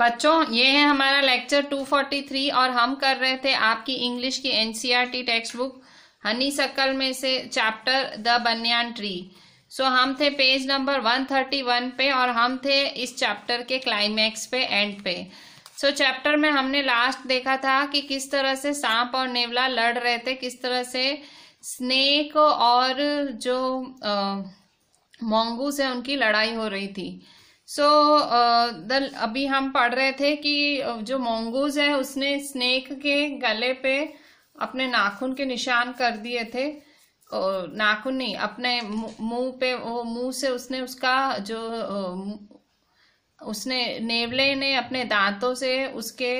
बच्चों ये है हमारा लेक्चर 243 और हम कर रहे थे आपकी इंग्लिश की NCERT text book Honey Honeysuckle में से chapter the banyan tree so हम थे पेज नंबर 131 पे और हम थे इस चैप्टर के क्लाइमैक्स पे एंड पे सो so, चैप्टर में हमने लास्ट देखा था कि किस तरह से सांप और नेवला लड़ रहे थे किस तरह से स्नेक और जो आ, मोंगू से उनकी लड़ाई हो रही थी सो so, द uh, अभी हम पढ़ रहे थे कि uh, जो मोंगूज है उसने स्नेक के गले पे अपने नाखून के निशान कर दिए थे uh, नाखून नहीं अपने मुंह पे वो मुंह से उसने उसका जो uh, उसने नेवले ने अपने दांतों से उसके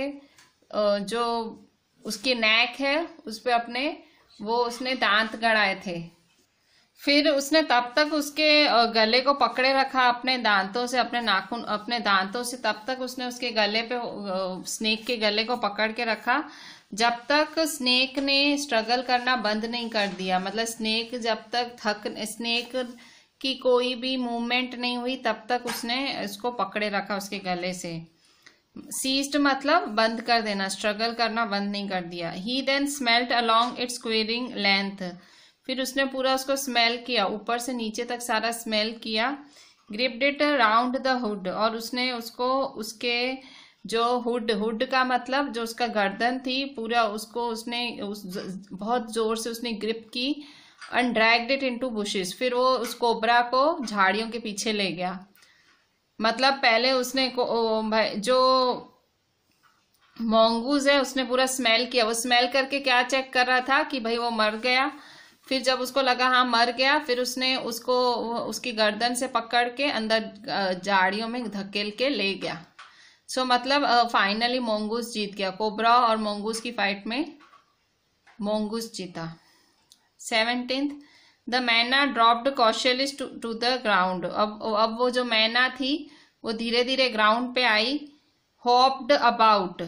जो उसकी नेक है उस पर अपने वो उसने दांत गड़ाए थे फिर उसने तब तक उसके गले को पकड़े रखा अपने दांतों से अपने नाखून अपने दांतों से तब तक उसने उसके गले पे स्नेक के गले को पकड़ के रखा जब तक स्नेक ने स्ट्रगल करना बंद नहीं कर दिया मतलब स्नेक जब तक थक स्नेक की कोई भी मूवमेंट नहीं हुई तब तक उसने इसको पकड़े रखा उसके गले से सीस्ट मतलब बंद कर देना स्ट्रगल करना बंद नहीं कर दिया ही then smelt along its quivering length फिर उसने पूरा उसको स्मेल किया ऊपर से नीचे तक सारा स्मेल किया इट राउंड द हुड और उसने उसको उसके जो हुड हुड का मतलब जो उसका गर्दन थी पूरा उसको उसने उस बहुत जोर से उसने ग्रिप की and dragged it into bushes फिर वो उस कोबरा को झाड़ियों के पीछे ले गया मतलब पहले उसने को जो मोंगूज है उसने पूरा स्मेल किया वो स्मेल करके क्या चेक कर रहा था कि भाई वो मर गया फिर जब उसको लगा हाँ मर गया फिर उसने उसको उसकी गर्दन से पकड़ के अंदर जाड़ियों में धकेल के ले गया सो so, मतलब फाइनली मोंगूस जीत गया कोबरा और मोंगूस की फाइट में मोंगूस जीता seventeen the myna dropped cautiously to the ground अब अब वो जो मैना थी वो धीरे धीरे ग्राउंड पे आई हॉप्ड अबाउट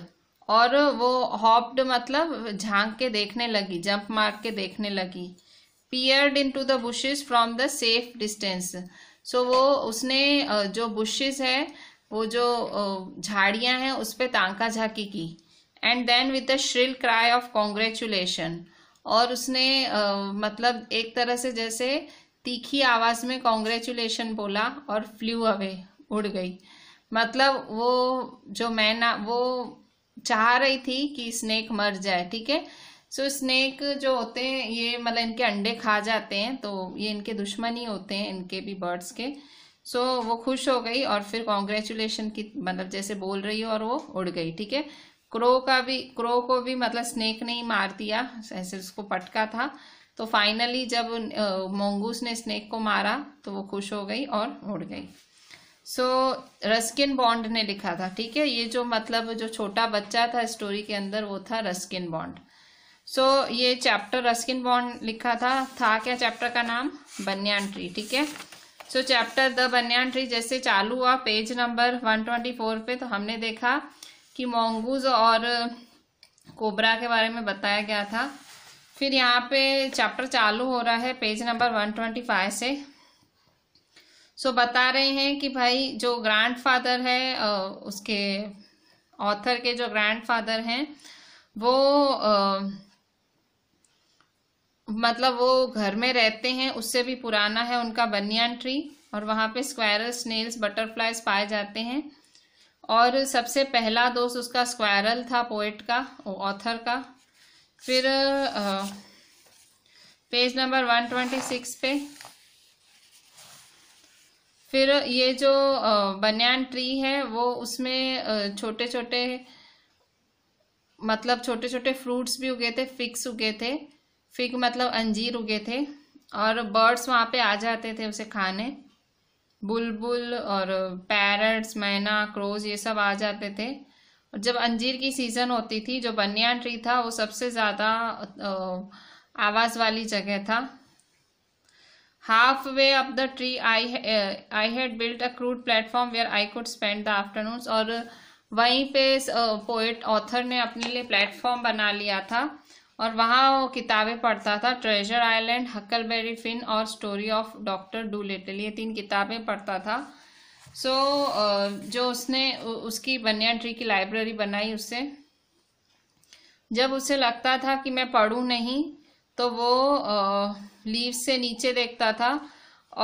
और वो हॉप्ड मतलब झांक के देखने लगी जंप मार के देखने लगी peered into the bushes from the safe distance so वो उसने जो बुशेज है वो जो झाड़ियां हैं उस पर तांका झाकी की and then with the shrill cry of congratulation और उसने मतलब एक तरह से जैसे तीखी आवाज में कॉन्ग्रेचुलेशन बोला और फ्लू अवे उड़ गई मतलब वो जो मैना वो चाह रही थी कि स्नेक मर जाए ठीक है सो so, स्नेक जो होते हैं ये मतलब इनके अंडे खा जाते हैं तो ये इनके दुश्मन ही होते हैं इनके भी बर्ड्स के सो so, वो खुश हो गई और फिर कॉन्ग्रेचुलेशन की मतलब जैसे बोल रही हो और वो उड़ गई ठीक है क्रो का भी क्रो को भी मतलब स्नेक ने ही मार दिया ऐसे उसको पटका था तो फाइनली जब मोंगूस ने स्नेक को मारा तो वो खुश हो गई और उड़ गई सो रस्किन बॉन्ड ने लिखा था ठीक है ये जो मतलब जो छोटा बच्चा था स्टोरी के अंदर वो था रस्किन बॉन्ड सो so, ये चैप्टर रस्किन बॉन्ड लिखा था था क्या चैप्टर का नाम बनयान ट्री ठीक है so chapter the banyan tree जैसे चालू हुआ page number one twenty four पे तो हमने देखा कि मोंगूज और कोबरा के बारे में बताया गया था फिर यहाँ पे चैप्टर चालू हो रहा है page number one twenty five से सो so, बता रहे हैं कि भाई जो ग्रैंडफादर है उसके ऑथर के जो ग्रैंड हैं वो मतलब वो घर में रहते हैं उससे भी पुराना है उनका बनियान ट्री और वहाँ पे स्क्वायरल स्नेल्स बटरफ्लाइज पाए जाते हैं और सबसे पहला दोस्त उसका स्क्वायरल था पोइट का ऑथर का फिर आ, page number one twenty six पे फिर ये जो बनियान ट्री है वो उसमें छोटे छोटे मतलब छोटे छोटे फ्रूट्स भी उगे थे फिक्स उगे थे फिग मतलब अंजीर उगे थे और बर्ड्स वहाँ पे आ जाते थे उसे खाने बुलबुल और पैरट्स मैना क्रोज ये सब आ जाते थे और जब अंजीर की सीज़न होती थी जो बनिया ट्री था वो सबसे ज़्यादा आवाज़ वाली जगह था half way up the tree I I had built a crude platform where I could spend the afternoon और वहीं पे पोइट ऑथर ने अपने लिए प्लेटफॉर्म बना लिया था और वहाँ वो किताबें पढ़ता था ट्रेजर आइलैंड हकलबेरी फिन और story of Doctor Dolittle ये तीन किताबें पढ़ता था सो so, जो उसने उसकी बनिया ट्री की लाइब्रेरी बनाई उससे जब उसे लगता था कि मैं पढ़ूँ नहीं तो वो लीव से नीचे देखता था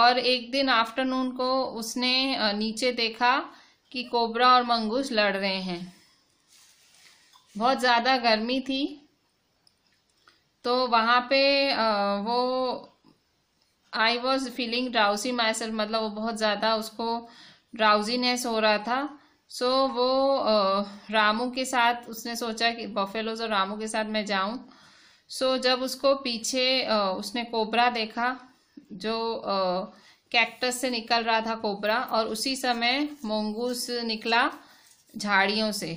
और एक दिन आफ्टरनून को उसने नीचे देखा कि कोबरा और मंगूस लड़ रहे हैं बहुत ज़्यादा गर्मी थी तो वहाँ पे वो I was feeling drowsy myself मतलब वो बहुत ज़्यादा उसको ड्राउजीनेस हो रहा था सो so, वो रामू के साथ उसने सोचा कि बफेलोज और रामू के साथ मैं जाऊं सो so, जब उसको पीछे उसने कोबरा देखा जो कैक्टस से निकल रहा था कोबरा और उसी समय मोंगूस निकला झाड़ियों से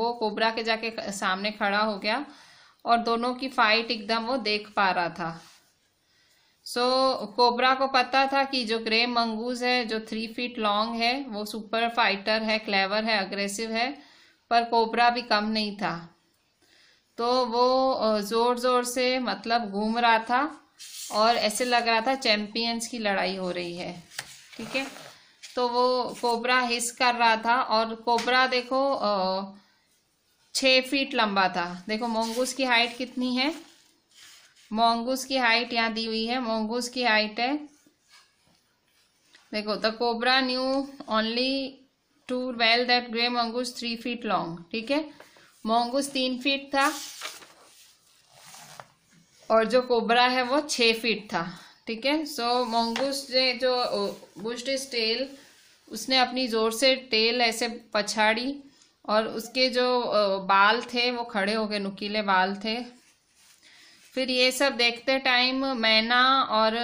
वो कोबरा के जाके सामने खड़ा हो गया और दोनों की फाइट एकदम वो देख पा रहा था सो so, कोबरा को पता था कि जो ग्रे मंगूज है जो थ्री फीट लॉन्ग है वो सुपर फाइटर है क्लेवर है अग्रेसिव है पर कोबरा भी कम नहीं था तो वो ज़ोर ज़ोर से मतलब घूम रहा था और ऐसे लग रहा था चैम्पियंस की लड़ाई हो रही है ठीक है तो वो कोबरा हिस कर रहा था और कोबरा देखो आ, छः फीट लंबा था देखो मोंगूस की हाइट कितनी है मोंगूस की हाइट यहाँ दी हुई है मोंगूस की हाइट है देखो the cobra knew only too well that grey mongoose three feet long ठीक है मोंगूस तीन फीट था और जो कोबरा है वो छः फीट था ठीक है सो मोंगूस ने जो बुस्ट स्टेल उसने अपनी ज़ोर से टेल ऐसे पछाड़ी और उसके जो बाल थे वो खड़े हो गए नुकीले बाल थे फिर ये सब देखते टाइम मैना और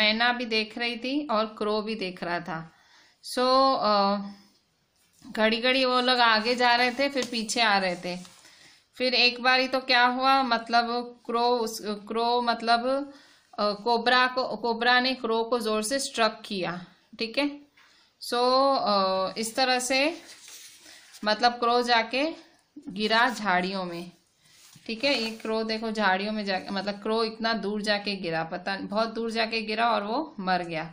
मैना भी देख रही थी और क्रो भी देख रहा था सो घड़ी घड़ी वो लोग आगे जा रहे थे फिर पीछे आ रहे थे फिर एक बारी तो क्या हुआ मतलब क्रो उस क्रो मतलब कोबरा को कोबरा ने क्रो को जोर से स्ट्रक किया ठीक है सो इस तरह से मतलब क्रो जाके गिरा झाड़ियों में ठीक है ये क्रो देखो झाड़ियों में जाके मतलब क्रो इतना दूर जाके गिरा पता बहुत दूर जाके गिरा और वो मर गया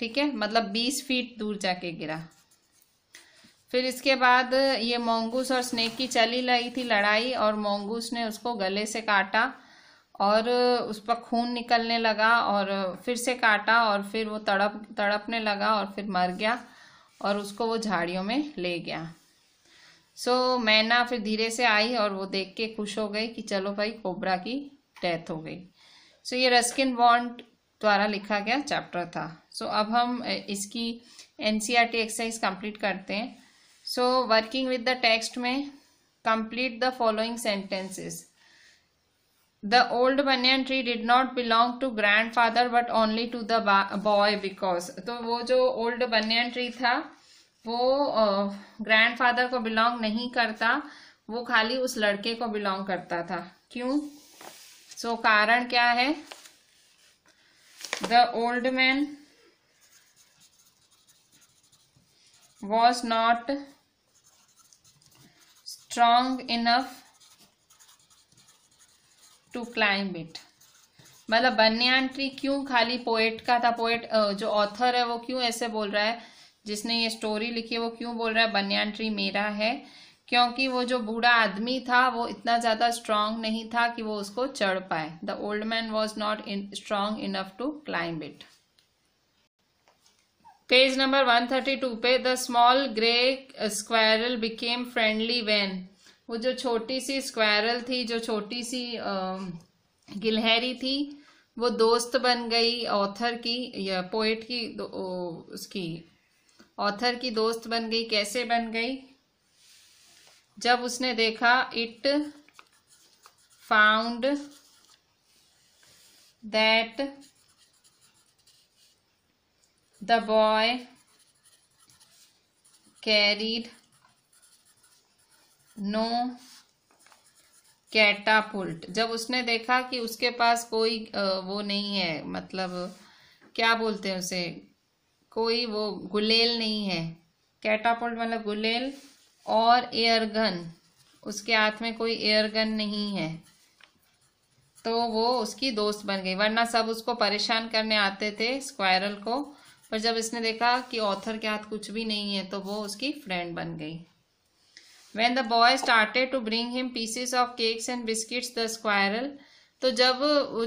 ठीक है मतलब बीस फीट दूर जाके गिरा फिर इसके बाद ये मोंगूस और स्नेक की चली लगी थी लड़ाई और मोंगूस ने उसको गले से काटा और उस पर खून निकलने लगा और फिर से काटा और फिर वो तड़प तड़पने लगा और फिर मर गया और उसको वो झाड़ियों में ले गया सो so, मैना फिर धीरे से आई और वो देख के खुश हो गई कि चलो भाई कोबरा की डेथ हो गई सो so, ये रस्किन बॉन्ड द्वारा लिखा गया चैप्टर था सो so, अब हम इसकी एन एक्सरसाइज कंप्लीट करते हैं so working with the text में complete the following sentences the old banyan tree did not belong to grandfather but only to the boy because तो वो जो ओल्ड बनियन ट्री था वो grandfather को belong नहीं करता वो खाली उस लड़के को बिलोंग करता था क्यों सो so, कारण क्या है the old man was not strong enough to climb it मतलब बन्यान ट्री क्यों खाली पोएट का था पोएट जो ऑथर है वो क्यों ऐसे बोल रहा है जिसने ये स्टोरी लिखी है वो क्यों बोल रहा है बनियान ट्री मेरा है क्योंकि वो जो बूढ़ा आदमी था वो इतना ज़्यादा स्ट्रांग नहीं था कि वो उसको चढ़ पाए the old man was not strong enough to climb it page number one thirty two पे the small grey squirrel became friendly when वो जो छोटी सी स्क्वायरल थी जो छोटी सी गिलहरी थी वो दोस्त बन गई ऑथर की या पोएट की उसकी ऑथर की दोस्त बन गई कैसे बन गई जब उसने देखा it found that the boy carried no catapult जब उसने देखा कि उसके पास कोई वो नहीं है मतलब क्या बोलते हैं उसे कोई वो गुलेल नहीं है कैटापोल्ट मतलब गुलेल और एयरगन उसके हाथ में कोई एयरगन नहीं है तो वो उसकी दोस्त बन गई वरना सब उसको परेशान करने आते थे स्क्वायरल को पर जब इसने देखा कि ऑथर के हाथ कुछ भी नहीं है तो वो उसकी फ्रेंड बन गई when the boy started to bring him pieces of cakes and biscuits the squirrel तो जब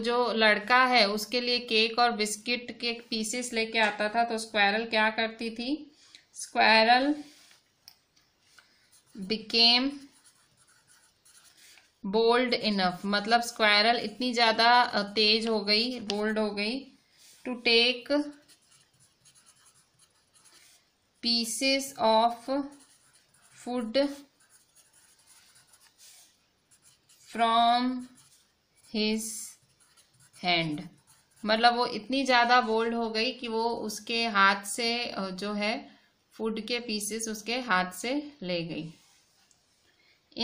जो लड़का है उसके लिए केक और बिस्किट के पीसेस लेके आता था तो स्क्वायरल क्या करती थी स्क्वायरल बिकेम बोल्ड इनफ मतलब स्क्वायरल इतनी ज़्यादा तेज हो गई बोल्ड हो गई to take pieces of food from his hand मतलब वो इतनी ज़्यादा बोल्ड हो गई कि वो उसके हाथ से जो है फूड के पीसेस उसके हाथ से ले गई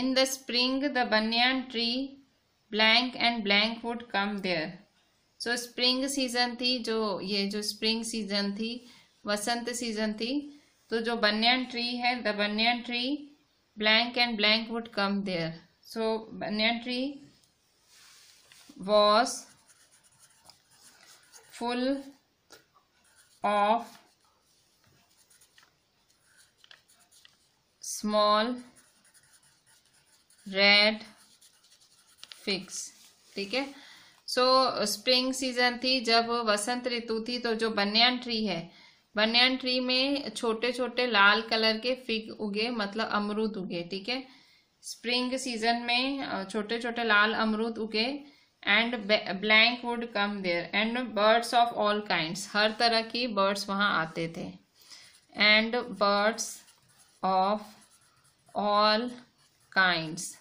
in the spring the banyan tree blank and blank would come there so spring season थी जो ये जो स्प्रिंग सीजन थी वसंत सीजन थी तो जो बनियान ट्री है the banyan tree blank and blank would come there so banyan tree was full of small red figs ठीक है सो स्प्रिंग सीजन थी जब वसंत ऋतु थी तो जो बनियान ट्री है बनियान ट्री में छोटे छोटे लाल कलर के फिग उगे मतलब अमरूद उगे ठीक है स्प्रिंग सीजन में छोटे छोटे लाल अमरूद उगे and blank would come there and birds of all kinds हर तरह की बर्ड्स वहाँ आते थे and birds of all kinds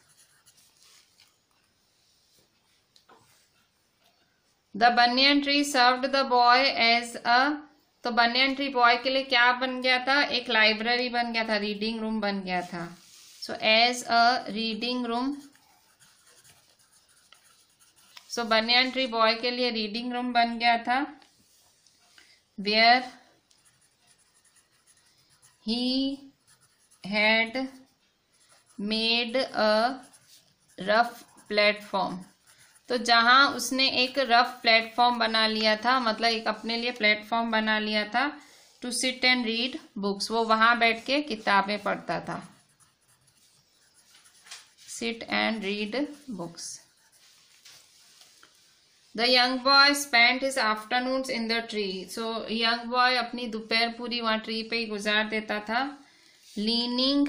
the banyan tree served the boy as a तो बनियन ट्री बॉय के लिए क्या बन गया था एक लाइब्रेरी बन गया था रीडिंग रूम बन गया था so as a reading room so banyan tree boy के लिए रीडिंग रूम बन गया था where he had made a rough platform तो जहां उसने एक रफ प्लेटफॉर्म बना लिया था मतलब एक अपने लिए प्लेटफॉर्म बना लिया था to sit and read books वो वहां बैठ के किताबें पढ़ता था sit and read books the young boy spend his afternoon in the tree so young boy अपनी दोपहर पूरी वहां ट्री पे ही गुजार देता था लीनिंग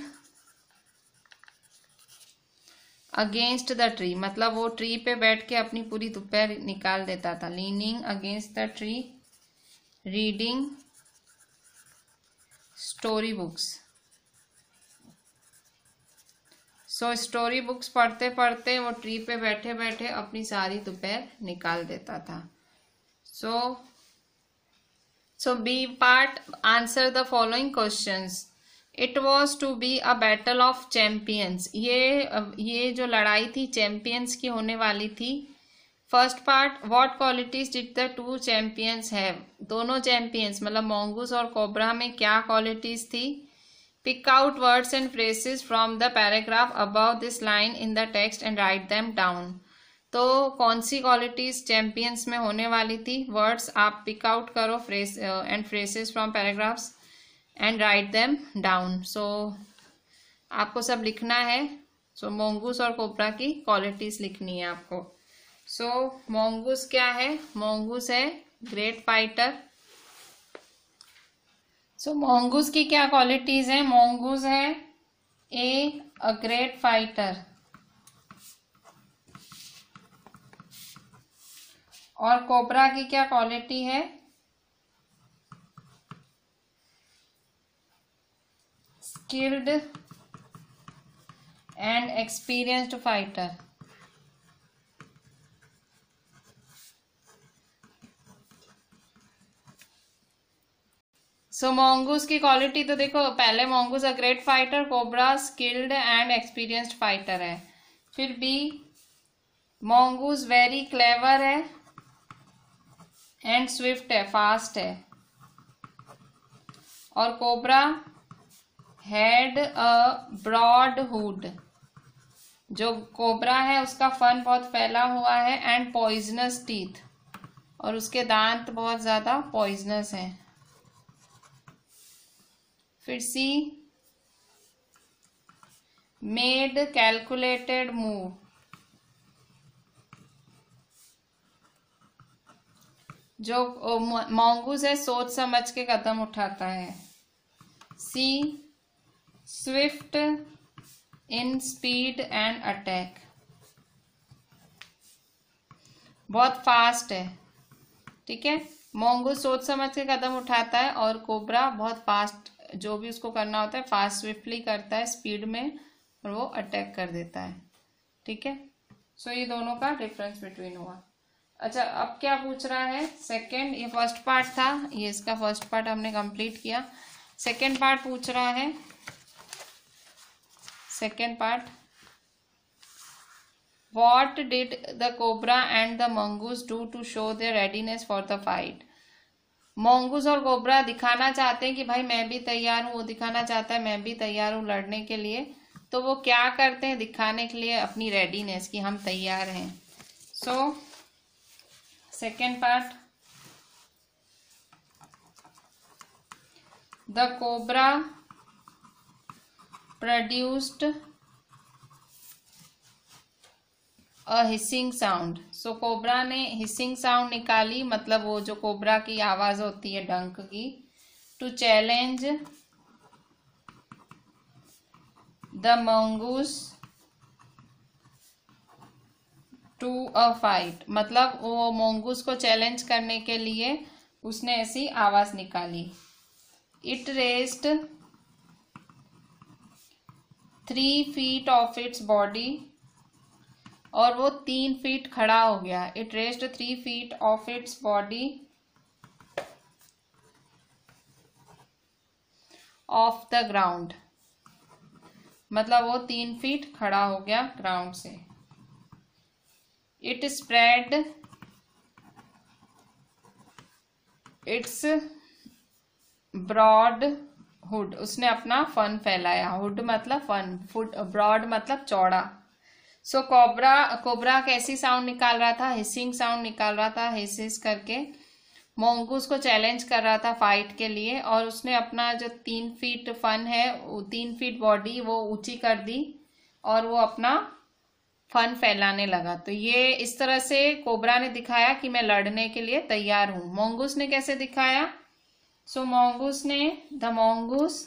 अगेंस्ट द ट्री मतलब वो ट्री पे बैठ के अपनी पूरी दोपहर निकाल देता था leaning against the tree reading story books so story books पढ़ते पढ़ते वो ट्री पे बैठे बैठे अपनी सारी दोपहर निकाल देता था so so B part answer the following questions it was to be a battle of champions ये ये जो लड़ाई थी चैम्पियंस की होने वाली थी first part what qualities did the two champions have दोनों चैम्पियंस मतलब मोंगूस और कोबरा में क्या क्वालिटीज थी pick out words and phrases from the paragraph about this line in the text and write them down तो कौन सी qualities champions में होने वाली थी वर्ड्स आप पिक आउट करो phrase and phrases from paragraphs and write them down so आपको सब लिखना है सो so, मोंगूस और कोबरा की क्वालिटीज लिखनी है आपको सो so, मोंगूस क्या है मोंगूस है great fighter so so, mongoose की क्या क्वालिटीज है मोंगूस है ए अ ग्रेट फाइटर और कोबरा की क्या क्वालिटी है skilled and experienced fighter so mongoose की क्वालिटी तो देखो पहले mongoose a great fighter cobra skilled and experienced fighter है फिर बी मोंगूस वेरी क्लेवर है एंड स्विफ्ट है फास्ट है और cobra had a broad hood जो कोबरा है उसका फन बहुत फैला हुआ है एंड पॉइजनस टीथ और उसके दांत बहुत ज़्यादा पॉइजनस हैं फिर सी मेड कैलकुलेटेड मूव जो मोंगूज है सोच समझ के कदम उठाता है C swift in speed and attack बहुत फास्ट है ठीक है मोंगू सोच समझ के कदम उठाता है और कोबरा बहुत फास्ट जो भी उसको करना होता है फास्ट स्विफ्टली करता है स्पीड में और वो अटैक कर देता है ठीक है सो ये दोनों का डिफरेंस बिटवीन हुआ अच्छा अब क्या पूछ रहा है सेकंड ये फर्स्ट पार्ट था ये इसका फर्स्ट पार्ट हमने कंप्लीट किया सेकंड पार्ट पूछ रहा है second part what did the cobra and the mongoose do to show their readiness for the fight mongoose और गोबरा दिखाना चाहते हैं कि भाई मैं भी तैयार हूँ वो दिखाना चाहता है मैं भी तैयार हूँ लड़ने के लिए तो वो क्या करते हैं दिखाने के लिए अपनी रेडीनेस कि हम तैयार हैं so second part the cobra produced a hissing sound so cobra ने हिसिंग साउंड निकाली मतलब वो जो कोबरा की आवाज होती है डंक की to challenge the mongoose to a fight मतलब वो मोंगूस को चैलेंज करने के लिए उसने ऐसी आवाज निकाली it rest three feet of its body और वो तीन फीट खड़ा हो गया it rest three feet of its body off the ground मतलब वो तीन फीट खड़ा हो गया ग्राउंड से it spread its broad hood उसने अपना फन फैलाया हुड मतलब फन फुट ब्रॉड मतलब चौड़ा सो कोबरा कोबरा कैसी साउंड निकाल रहा था हिसिंग साउंड निकाल रहा था हिसिस करके मोंगूस को चैलेंज कर रहा था फाइट के लिए और उसने अपना जो तीन फीट फन है तीन फीट बॉडी वो ऊंची कर दी और वो अपना फन फैलाने लगा तो ये इस तरह से कोबरा ने दिखाया कि मैं लड़ने के लिए तैयार हूँ मोंगूस ने कैसे दिखाया सो so, मोंगूस ने the mongoose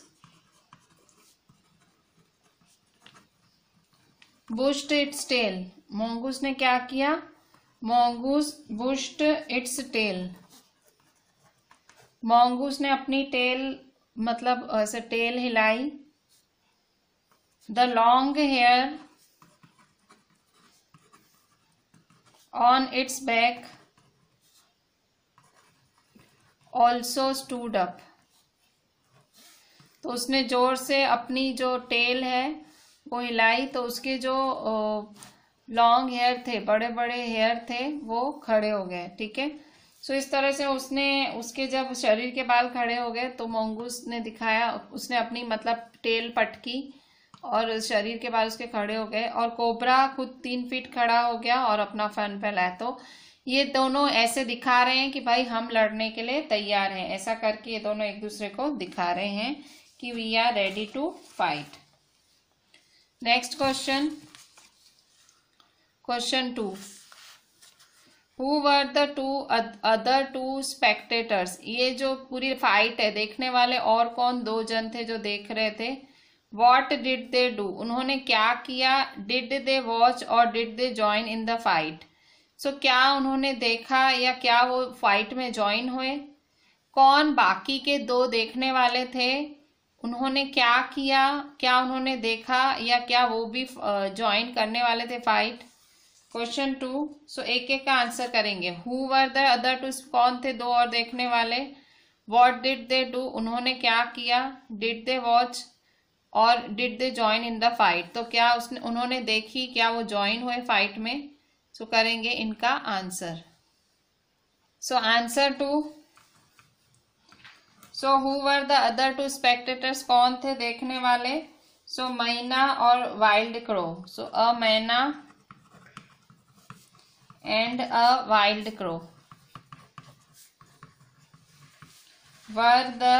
bushed its tail mongoose ने क्या किया mongoose bushed its tail mongoose ने अपनी टेल मतलब ऐसे टेल हिलाई the long hair on its back also stood up तो उसने जोर से अपनी जो टेल है वो हिलाई तो उसके जो लॉन्ग हेयर थे बड़े बड़े हेयर थे वो खड़े हो गए ठीक है सो इस तरह से उसने उसके जब शरीर के बाल खड़े हो गए तो मोंगूस ने दिखाया उसने अपनी मतलब टेल पटकी और शरीर के बाल उसके खड़े हो गए और कोबरा खुद तीन फीट खड़ा हो गया और अपना फन फैलाया तो ये दोनों ऐसे दिखा रहे हैं कि भाई हम लड़ने के लिए तैयार हैं ऐसा करके ये दोनों एक दूसरे को दिखा रहे हैं कि we are ready to fight next question question two who were the two other two spectators ये जो पूरी फाइट है देखने वाले और कौन दो जन थे जो देख रहे थे वॉट डिड दे डू उन्होंने क्या किया डिड दे वॉच और did they join in the fight so क्या उन्होंने देखा या क्या वो फाइट में ज्वाइन हुए कौन बाकी के दो देखने वाले थे उन्होंने क्या किया क्या उन्होंने देखा या क्या वो भी ज्वाइन करने वाले थे फाइट क्वेश्चन टू सो एक एक का आंसर करेंगे who were the other two कौन थे दो और देखने वाले वॉट डिड दे डू उन्होंने क्या किया डिड दे वॉच और did they join in the fight तो क्या उसने उन्होंने देखी क्या वो ज्वाइन हुए फाइट में सो so, करेंगे इनका answer so answer to so who were the other two spectators कौन थे देखने वाले सो so, मैना और wild crow so a myna and a wild crow were the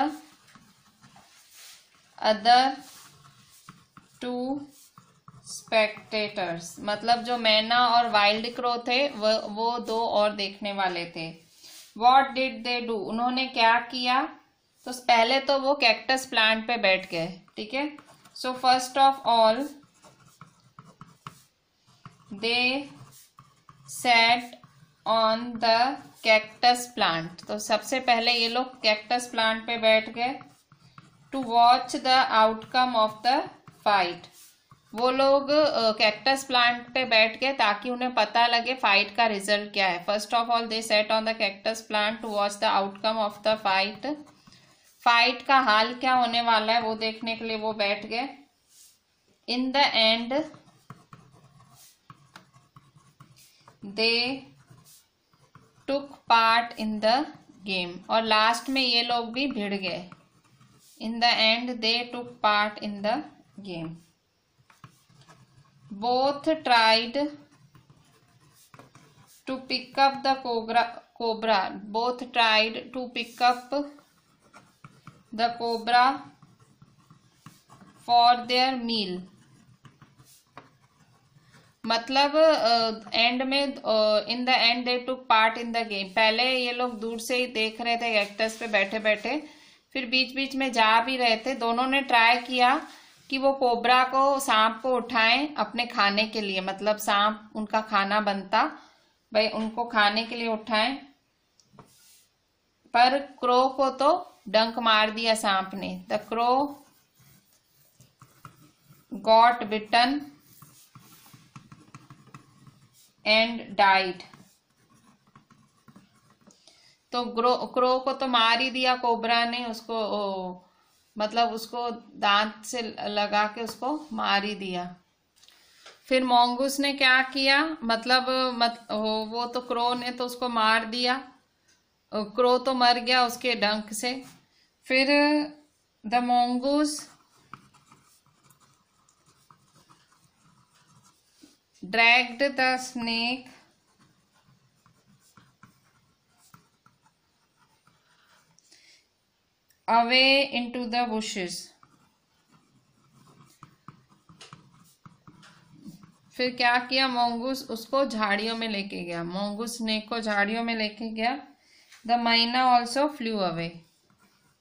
other two spectators मतलब जो मैना और वाइल्ड क्रो थे वो, वो दो और देखने वाले थे वॉट डिड दे डू उन्होंने क्या किया so, पहले तो वो कैक्टस प्लांट पे बैठ गए ठीक है so first of all they set on the cactus plant तो सबसे पहले ये लोग कैक्टस प्लांट पे बैठ गए to watch the outcome of the fight वो लोग कैक्टस प्लांट पे बैठ गए ताकि उन्हें पता लगे फाइट का रिजल्ट क्या है first of all they set on the cactus plant to watch the outcome of the fight fight का हाल क्या होने वाला है वो देखने के लिए वो बैठ गए in the end they took part in the game और लास्ट में ये लोग भी भिड़ गए in the end they took part in the game both tried to pick up the cobra cobra both tried to pick up the cobra for their meal मतलब and uh, में in the end they took part in the game पहले ये लोग दूर से ही देख रहे थे एक्टर्स पे बैठे बैठे फिर बीच बीच में जा भी रहे थे दोनों ने ट्राई किया कि वो कोबरा को सांप को उठाएं अपने खाने के लिए मतलब सांप उनका खाना बनता भाई उनको खाने के लिए उठाएं पर क्रो को तो डंक मार दिया सांप ने the crow got bitten and died तो ग्रो क्रो को तो मार ही दिया कोबरा ने उसको ओ, मतलब उसको दांत से लगा के उसको मार ही दिया फिर मोंगूस ने क्या किया मतलब मत, वो तो क्रो ने तो उसको मार दिया क्रो तो मर गया उसके डंक से फिर the mongoose the snake away into the bushes फिर क्या किया मोंगूस उसको झाड़ियों में लेके गया मोंगूस स्नेक को झाड़ियों में लेके गया The Myna also flew away.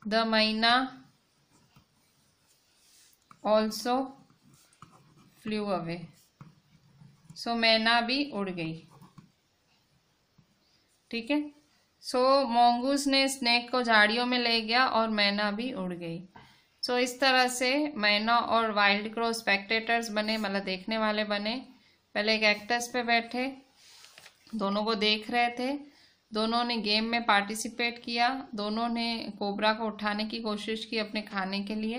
The Myna also flew away. So so, मैना भी उड़ गई ठीक है सो so, मोंगूस ने स्नेक को झाड़ियों में ले गया और मैना भी उड़ गई सो so, इस तरह से मैना और वाइल्ड क्रो स्पेक्टेटर्स बने मतलब देखने वाले बने पहले एक एक्टर्स पे बैठे दोनों को देख रहे थे दोनों ने गेम में पार्टिसिपेट किया दोनों ने कोबरा को उठाने की कोशिश की अपने खाने के लिए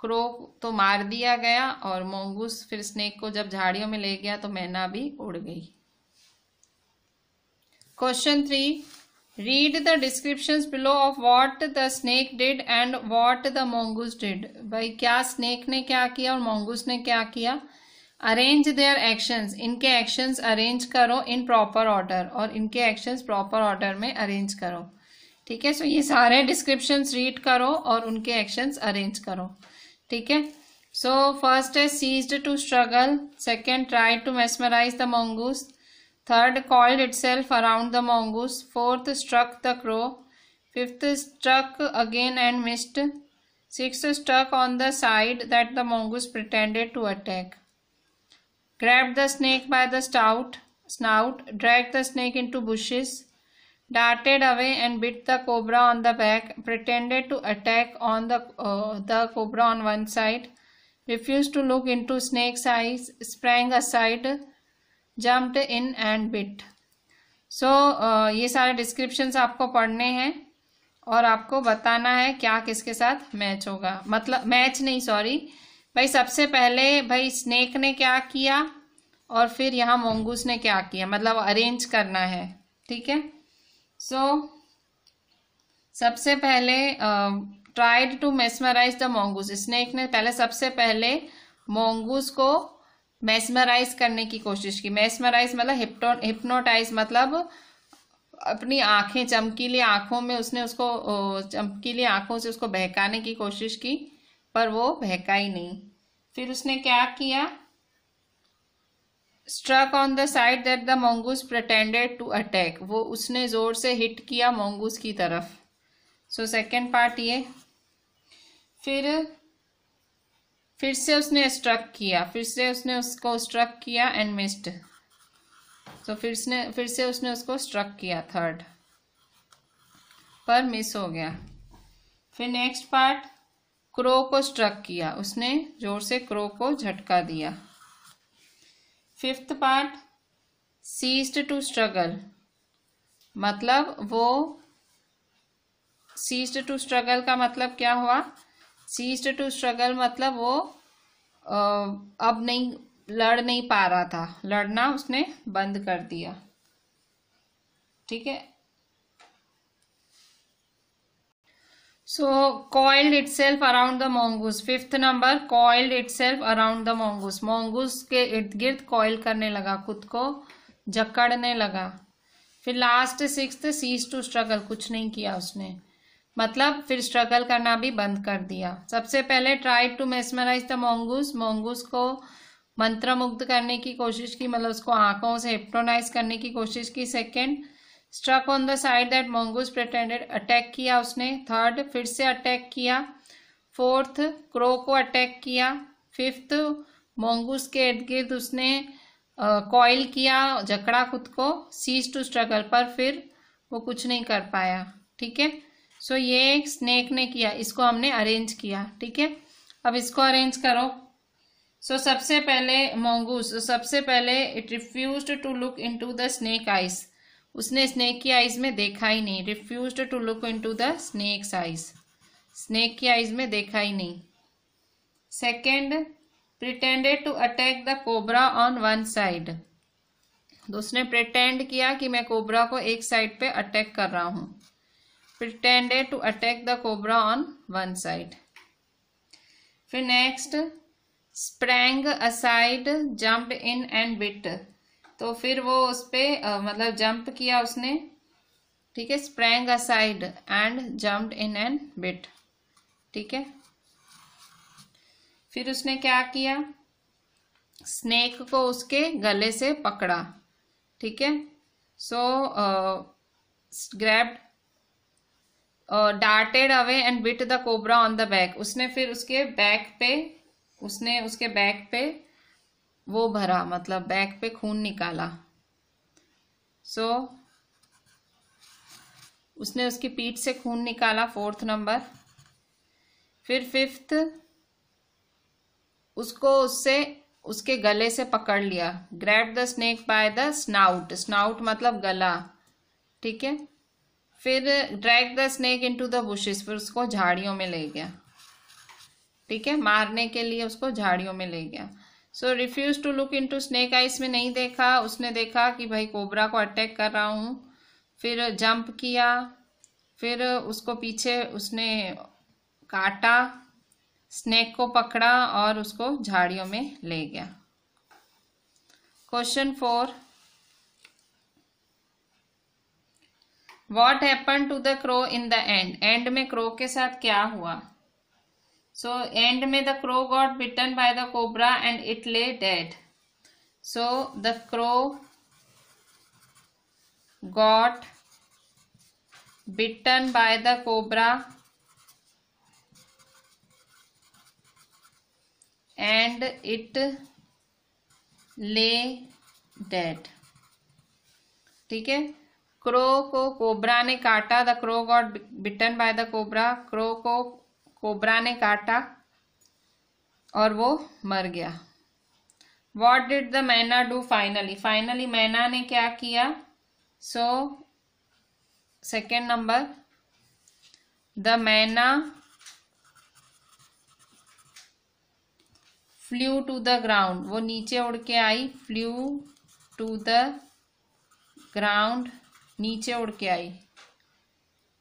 क्रो तो मार दिया गया और मोंगूस फिर स्नेक को जब झाड़ियों में ले गया तो मैना भी उड़ गई question three read the description below of what the snake did and what the mongoose did भाई क्या स्नेक ने क्या किया और मोंगूस ने क्या किया अरेंज देयर एक्शंस इनके एक्शंस अरेंज करो इन प्रॉपर ऑर्डर और इनके एक्शंस प्रॉपर ऑर्डर में अरेंज करो ठीक है सो ये सारे डिस्क्रिप्शंस रीड करो और उनके एक्शंस अरेंज करो ठीक है सो फर्स्ट है ceased to struggle second try to mesmerise the mongoose third coiled itself around the mongoose fourth struck the crow fifth struck again and missed six struck on the side that the mongoose pretended to attack grab the snake by the stout snout, drag the snake into bushes, darted away and bit the cobra on the back, pretended to attack on the, uh, the cobra on one side, refused to look into snake's eyes, sprang aside, jumped in and bit. So so, uh, ये सारे descriptions आपको पढ़ने हैं और आपको बताना है क्या किसके साथ मैच होगा मतलब मैच नहीं सॉरी भाई सबसे पहले भाई स्नेक ने क्या किया और फिर यहाँ मोंगूस ने क्या किया मतलब अरेंज करना है ठीक है सो so, सबसे पहले tried to mesmerise the mongoose snake ने पहले सबसे पहले मोंगूस को मैस्मराइज करने की कोशिश की मैस्मराइज मतलब हिप्टो हिप्नोटाइज मतलब अपनी आंखें चमकीली आंखों में उसने उसको चमकीली आंखों से उसको बहकाने की कोशिश की पर वो बहका ही नहीं फिर उसने क्या किया struck on the side that the mongoose pretended to attack वो उसने ज़ोर से हिट किया मोंगूस की तरफ सो सेकेंड पार्ट ये फिर फिर से उसने स्ट्रक किया फिर से उसने उसको स्ट्रक किया एंड मिस्ड सो फिर से फिर से उसने उसको स्ट्रक किया थर्ड पर मिस हो गया फिर नेक्स्ट पार्ट क्रो को स्ट्रक किया उसने जोर से क्रो को झटका दिया fifth part ceased to struggle मतलब वो सीस्ड टू स्ट्रगल का मतलब क्या हुआ सीस्ड टू स्ट्रगल मतलब वो अब नहीं लड़ नहीं पा रहा था लड़ना उसने बंद कर दिया ठीक है So coiled itself around the mongoose. Fifth number coiled itself around the mongoose. Mongoose के इर्द गिर्द coil करने लगा खुद को जकड़ने लगा फिर last six cease to struggle कुछ नहीं किया उसने मतलब फिर स्ट्रगल करना भी बंद कर दिया सबसे पहले try to mesmerise the mongoose mongoose को मंत्रमुग्ध करने की कोशिश की मतलब उसको आंखों से हिप्टोनाइज करने की कोशिश की second struck on the side that mongoose pretended attack किया उसने थर्ड फिर से अटैक किया फोर्थ क्रो को अटैक किया फिफ्थ मोंगूस के इर्द गिर्द उसने कॉयल uh, किया जकड़ा खुद को सीज टू स्ट्रगल पर फिर वो कुछ नहीं कर पाया ठीक है सो ये स्नेक ने किया इसको हमने अरेंज किया ठीक है अब इसको अरेंज करो सो so, सबसे पहले मोंगूस सबसे पहले it refuse to look into the snake eyes उसने स्नेक की आइज में देखा ही नहीं refuse to look into the snake's eyes snake की आइज में देखा ही नहीं second pretended to attack the cobra on one side तो उसने प्रिटेंड किया कि मैं कोबरा को एक साइड पे अटैक कर रहा हूं pretended to attack the cobra on one side फिर next sprang aside jump in and bit तो फिर वो उस पर मतलब जंप किया उसने ठीक है sprang aside and jump in and bit ठीक है फिर उसने क्या किया स्नेक को उसके गले से पकड़ा ठीक है so grab darted away and bit the cobra on the back उसने फिर उसके बैक पे उसने उसके बैक पे वो भरा मतलब बैग पे खून निकाला सो so, उसने उसकी पीठ से खून निकाला फोर्थ नंबर फिर फिफ्थ उसको उससे उसके गले से पकड़ लिया grab the snake by the snout snout मतलब गला ठीक है फिर drag the snake into the bushes फिर उसको झाड़ियों में ले गया ठीक है मारने के लिए उसको झाड़ियों में ले गया so refuse to look into snake eyes में नहीं देखा उसने देखा कि भाई कोबरा को अटैक कर रहा हूँ फिर जंप किया फिर उसको पीछे उसने काटा स्नेक को पकड़ा और उसको झाड़ियों में ले गया question four what happen to the crow in the end end में क्रो के साथ क्या हुआ so end me the crow got bitten by the cobra and it lay dead so the crow got bitten by the cobra and it lay dead ठीक है crow को cobra ने काटा the crow got bitten by the cobra crow को cobra ने काटा और वो मर गया what did the myna do finally finally मैना ने क्या किया so second number the myna flew to the ground वो नीचे उड़ के आई फ्लू टू द ग्राउंड नीचे उड़ के आई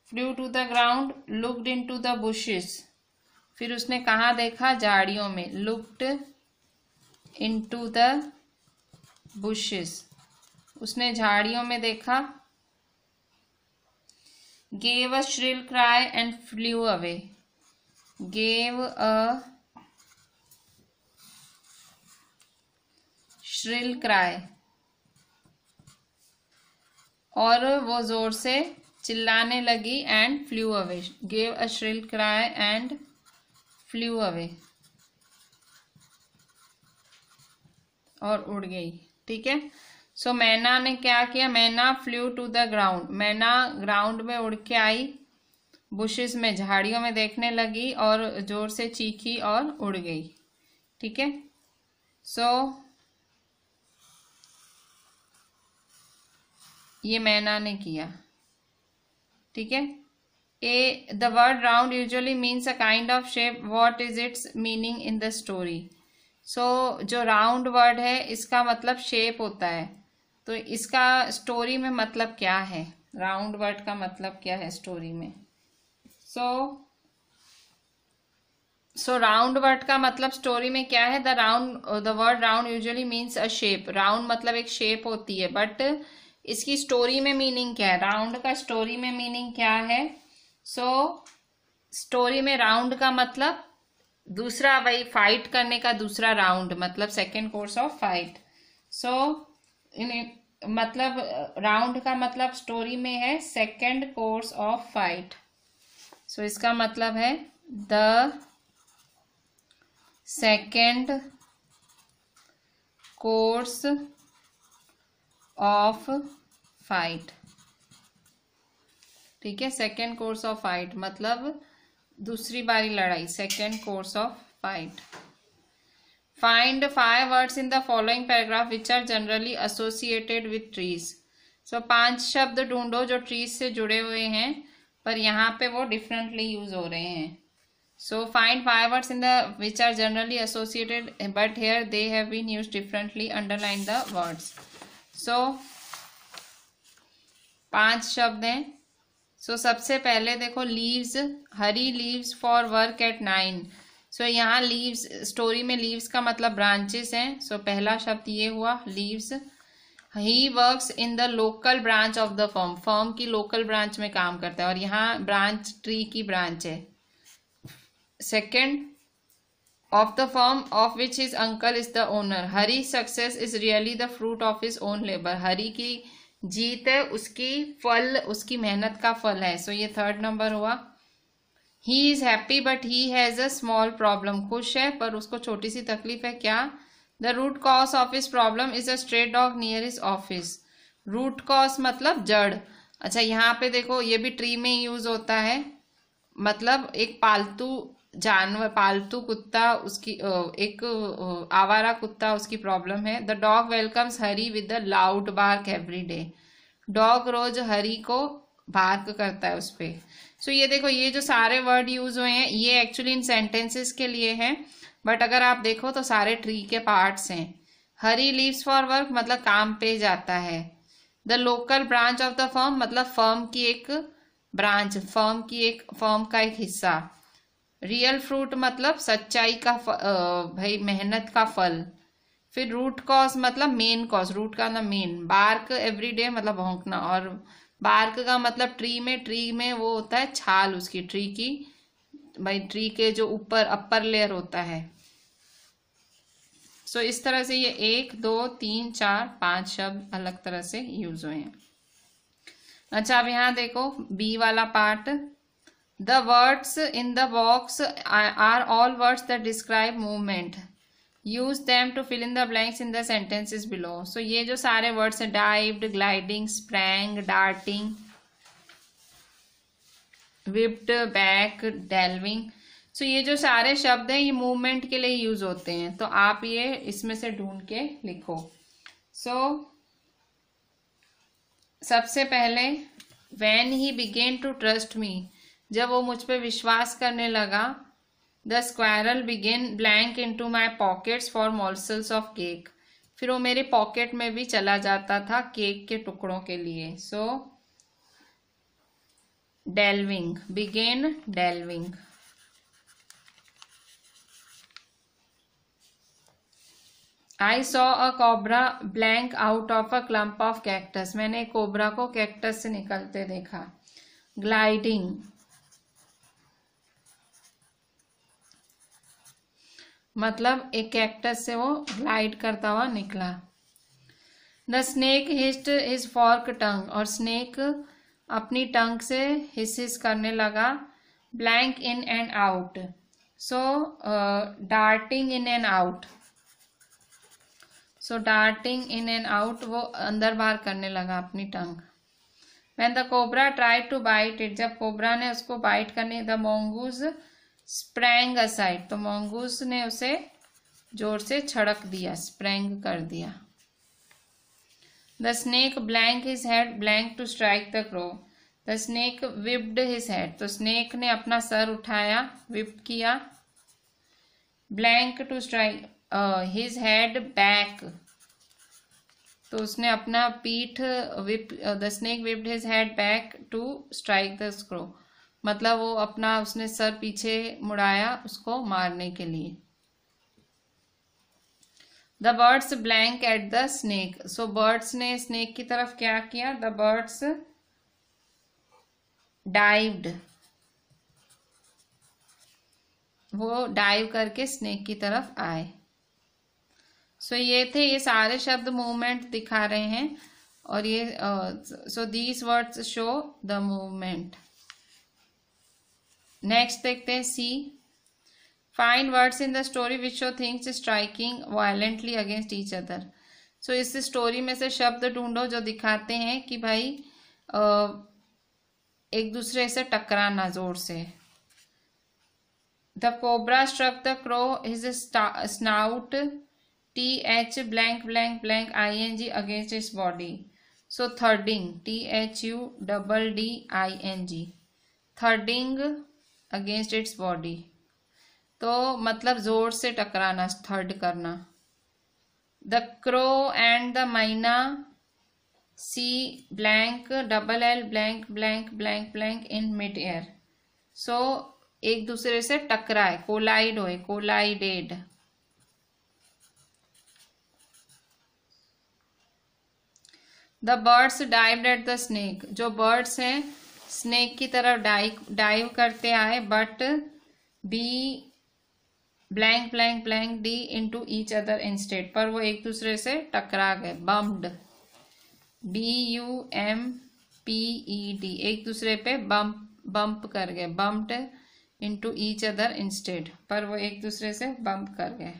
flew to the ground looked into the bushes फिर उसने कहा देखा झाड़ियों में लुक्ड टू द बुशेस उसने झाड़ियों में देखा gave a shrill cry and flew away gave a shrill cry और वो जोर से चिल्लाने लगी and flew away gave a shrill cry and flew away और उड़ गई ठीक है सो so, मैना ने क्या किया मैना फ्लू टू द ग्राउंड मैना ग्राउंड में उड़ के आई बुशेस में झाड़ियों में देखने लगी और जोर से चीखी और उड़ गई ठीक है सो ये मैना ने किया ठीक है A the word round usually means a kind of shape what is its meaning in the story so जो राउंड वर्ड है इसका मतलब शेप होता है तो इसका स्टोरी में मतलब क्या है राउंड वर्ड का मतलब क्या है स्टोरी में सो सो राउंड वर्ड का मतलब स्टोरी में क्या है the round the word round usually means a shape round मतलब एक शेप होती है बट इसकी स्टोरी में मीनिंग क्या है राउंड का स्टोरी में मीनिंग क्या है सो so, स्टोरी में राउंड का मतलब दूसरा वही फाइट करने का दूसरा राउंड मतलब second course of fight so in मतलब राउंड का मतलब स्टोरी में है second course of fight so इसका मतलब है the second course of fight ठीक है सेकेंड कोर्स ऑफ फाइट मतलब दूसरी बारी लड़ाई second course of fight find five words in the following paragraph which are generally associated with trees so पांच शब्द ढूंढो जो ट्रीज से जुड़े हुए हैं पर यहाँ पे वो डिफरेंटली यूज हो रहे हैं so find five words in the which are generally associated but here they have been use differently underline the words so पांच शब्द हैं सो so, सबसे पहले देखो leaves Hari leaves for work at nine so यहाँ लीव्स स्टोरी में leaves का मतलब ब्रांचेस हैं सो so, पहला शब्द ये हुआ leaves he works in the local branch of the firm firm की लोकल ब्रांच में काम करता है और यहाँ ब्रांच ट्री की ब्रांच है second of the firm of which his uncle is the owner Hari success is really the fruit of his own labour Hari की जीत है उसकी फल उसकी मेहनत का फल है सो so, ये थर्ड नंबर हुआ he is happy but he has a small problem खुश है पर उसको छोटी सी तकलीफ है क्या the root cause of his problem is a stray dog near his office root cause मतलब जड़ अच्छा यहाँ पे देखो ये भी ट्री में यूज होता है मतलब एक पालतू जानवर पालतू कुत्ता उसकी एक आवारा कुत्ता उसकी प्रॉब्लम है the dog welcomes Hari with the loud bark every day dog रोज हरी को बार्क करता है उस पर सो so ये देखो ये जो सारे वर्ड यूज हुए हैं ये एक्चुअली इन सेंटेंसेस के लिए हैं बट अगर आप देखो तो सारे ट्री के पार्ट्स हैं हरी लीव्स फॉर वर्क मतलब काम पे जाता है the local branch of the firm मतलब फर्म की एक ब्रांच फर्म की एक फर्म का एक हिस्सा रियल फ्रूट मतलब सच्चाई का भाई मेहनत का फल फिर रूट कॉज मतलब मेन कॉज रूट का ना मेन बार्क एवरीडे मतलब भोंकना और बार्क का मतलब ट्री में ट्री में वो होता है छाल उसकी ट्री की भाई ट्री के जो ऊपर अपर लेयर होता है सो so, इस तरह से ये एक दो तीन चार पांच शब्द अलग तरह से यूज हुए हैं अच्छा अब यहाँ देखो बी वाला part the words in the box are all words that describe movement use them to fill in the blanks in the sentences below so ये जो सारे words हैं dived gliding sprang darting whipped back delving सो so, ये जो सारे शब्द हैं ये मूवमेंट के लिए यूज होते हैं तो आप ये इसमें से ढूंढ के लिखो सो so, सबसे पहले when he began to trust me जब वो मुझ पर विश्वास करने लगा the squirrel began blank into my pockets for morsels of cake फिर वो मेरे पॉकेट में भी चला जाता था केक के टुकड़ों के लिए so delving began delving I saw a cobra blank out of a clump of cactus मैंने कोबरा को कैक्टस से निकलते देखा ग्लाइडिंग मतलब एक कैक्टस से वो ग्लाइड करता हुआ निकला the snake hissed his fork tongue और स्नेक अपनी टंग से हिस हिस करने लगा blank in and out so darting in and out so darting in and out वो अंदर बाहर करने लगा अपनी tongue when the cobra try to bite it जब कोबरा ने उसको बाइट करने द मोंगूज स्प्रैंग असाइड तो मोंगूस ने उसे जोर से छड़क दिया स्प्रैंग कर दिया the snake blank his head blank to strike the crow the snake whipped his head तो स्नेक ने अपना सर उठाया विप किया blank to strike his head back तो उसने अपना पीठ whip the snake whipped his head back to strike the crow मतलब वो अपना उसने सर पीछे मुड़ाया उसको मारने के लिए the birds blank at the snake so birds ने स्नेक की तरफ क्या किया द बर्ड्स डाइव्ड वो डाइव करके स्नेक की तरफ आए सो so, ये थे ये सारे शब्द मूवमेंट दिखा रहे हैं और ये so these words show the movement next देखते हैं see find words in the story which show things striking violently against each other so इस स्टोरी में से शब्द ढूंढो जो दिखाते हैं कि भाई एक दूसरे से टकराना जोर से the cobra struck the crow his snout T H blank blank blank I N G against its body so thudding T H U double D I N G thudding against its body तो मतलब जोर से टकराना थर्ड करना the crow and the myna C blank double L blank blank blank blank in mid air so एक दूसरे से टकराए कोलाइड होए collided the birds dive eight the snake जो बर्ड्स हैं स्नेक की तरफ डाइव डाइव करते आए but B blank blank blank D into each other instead पर वो एक दूसरे से टकरा गए bumped B U M P E D एक दूसरे पे बम्प बम्प कर गए bumped into each other instead पर वो एक दूसरे से बम्प कर गए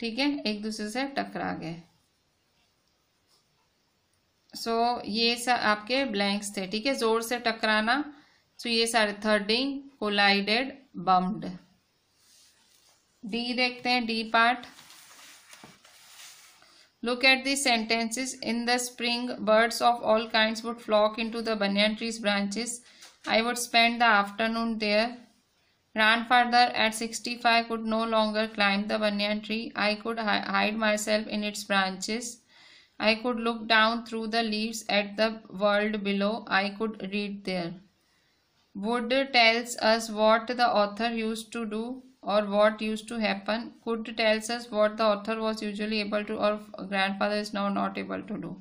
ठीक है एक दूसरे से टकरा गए सो so, ये सा आपके ब्लैंक्स थे ठीक है जोर से टकराना सो so, ये सारे थर्डिंग कोलाइडेड बम्ड डी देखते हैं D part look at the sentences in the spring birds of all kind would flock into the banyan trees branches I would spend the afternoon there grandfather at sixty five could no longer climb the banyan tree I could hide myself in its branches I could look down through the leaves at the world below. I could read there. Wood tells us what the author used to do or what used to happen. Could tells us what the author was usually able to or grandfather is now not able to do.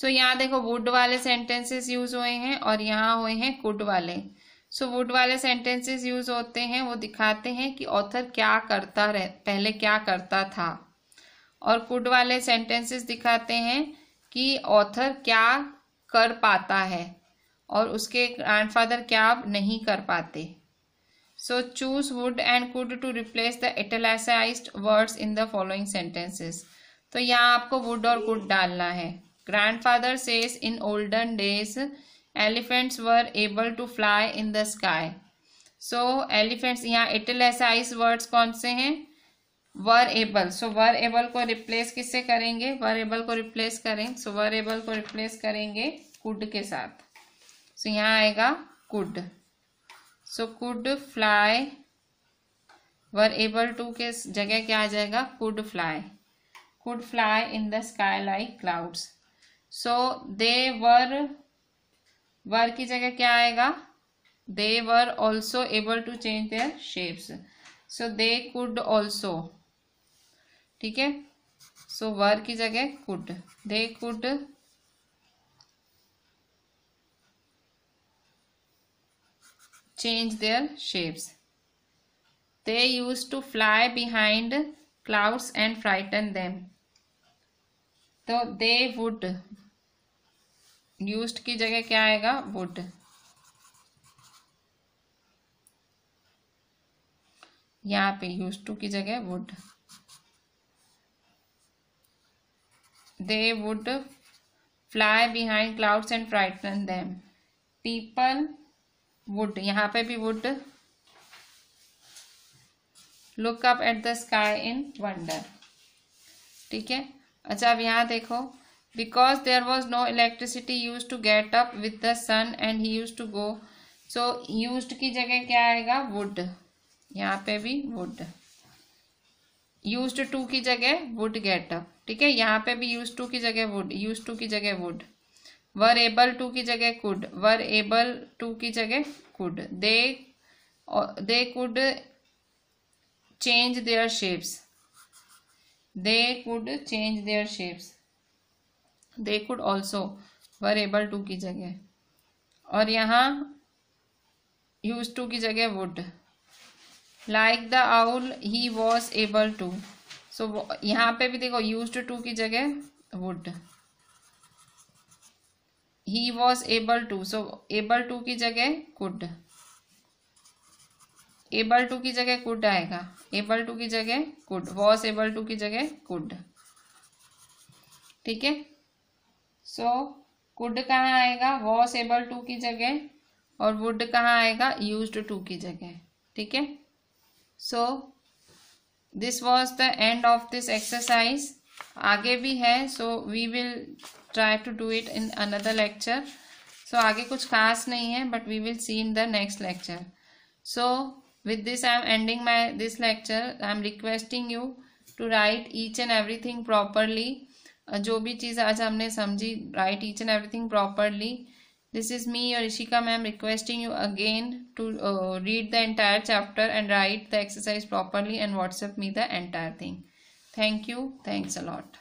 so, यहाँ देखो would वाले sentences use हुए हैं और यहाँ हुए हैं could वाले सो so, वुड वाले सेंटेंसेस यूज होते हैं वो दिखाते हैं कि ऑथर क्या करता रह पहले क्या करता था और कुड वाले सेंटेंसेस दिखाते हैं कि ऑथर क्या कर पाता है और उसके ग्रैंडफादर क्या नहीं कर पाते so choose would and could to replace the italicised words in the following sentences तो यहाँ आपको वुड और कुड डालना है grandfather says in olden days elephants were able to fly in the sky so elephants यहाँ italicise words कौन से हैं were able so were able को रिप्लेस किससे करेंगे वर एबल को रिप्लेस करें सो वर एबल को रिप्लेस करेंगे कुड के साथ सो so, यहाँ आएगा could so could fly were able to के जगह क्या आ जाएगा could fly could fly in the sky like clouds so they were were की जगह क्या आएगा they were also able to change their shapes so they could also ठीक है सो वर की जगह could they could change their shapes they used to fly behind clouds and frighten them तो they would use की जगह क्या आएगा would यहाँ पे यूज टू की जगह would they would fly behind clouds and frighten them people would यहाँ पे भी would look up at the sky in wonder ठीक है अच्छा अब यहाँ देखो because there was no electricity used to get up with the sun and he used to go so used की जगह क्या आएगा would यहाँ पे भी would used to की जगह would get up ठीक है यहाँ पे भी यूज टू की जगह वुड यूज टू की जगह वुड वर एबल टू की जगह कुड वर एबल टू की जगह could they they could change their shapes they could change their shapes they could also were able to की जगह और यहाँ यूज टू की जगह would like the owl he was able to so so, यहाँ पे भी देखो यूज टू की जगह would he was able to so able to की जगह कुड एबल टू की जगह कुड आएगा एबल टू की जगह कुड वॉज एबल टू की जगह कुड ठीक है सो कुड कहाँ आएगा वॉज एबल टू की जगह और वुड कहाँ आएगा यूज टू की जगह ठीक है so this was the end of this exercise आगे भी है so we will try to do it in another lecture so आगे कुछ खास नहीं है but we will see in the next lecture so this I am ending my this lecture I am requesting you to write each and everything properly जो भी चीज़ आज हमने समझी write each and everything properly This is me, your Ishika ma'am, requesting you again to uh, read the entire chapter and write the exercise properly and WhatsApp me the entire thing. Thank you. Thanks a lot.